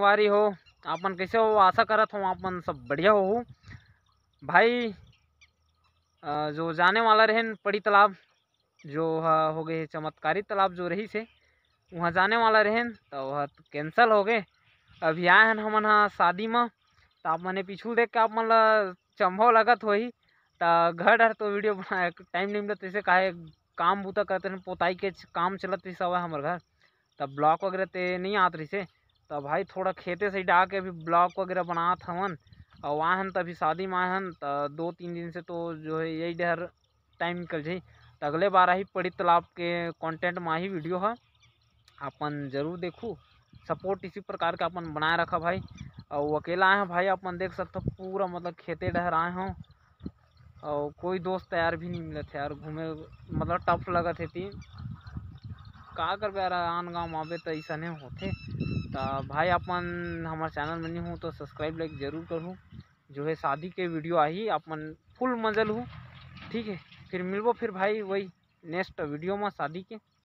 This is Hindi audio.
तिवारी हो आपन कैसे हो आशा करत हूँ आपन सब बढ़िया हो भाई जो जाने वाला रहन पड़ी तालाब जो हो गए चमत्कारी तालाब जो रही से वहाँ जाने वाला रहन तो वह कैंसल हो गए अभी आए हैं हमन शादी में तो आप मैंने पीछू देख के आप मन ला लगत हो ही तो घर डर तो वीडियो बना टाइम नहीं मिलता जैसे काहे काम बूता करते हैं पोताई के काम चलत रही सब हमारे घर तब ब्लॉक वगैरह ते नहीं आते रही से तो भाई थोड़ा खेते से डा के अभी ब्लॉग वगैरह बनात हवन और वहाँ हन तभी शादी में आए हन तो दो तीन दिन से तो जो है यही डर टाइम निकल जाए तो अगले बार आई पड़ी तालाब के कंटेंट में ही वीडियो है अपन जरूर देखू सपोर्ट इसी प्रकार का अपन बनाए रखा भाई और वो अकेला आए हैं भाई अपन देख सकते हो पूरा मतलब खेते डहर आए हों और कोई दोस्त यार भी नहीं मिले थे यार घूमे मतलब टफ लगा थे तीन का करबे यार आन गाँव आबे तो नहीं होते तो भाई अपन हमारे चैनल में नहीं हूँ तो सब्सक्राइब लाइक जरूर करूँ जो है शादी के वीडियो आई अपन फुल मजल हूँ ठीक है फिर मिलबो फिर भाई वही नेक्स्ट वीडियो में शादी के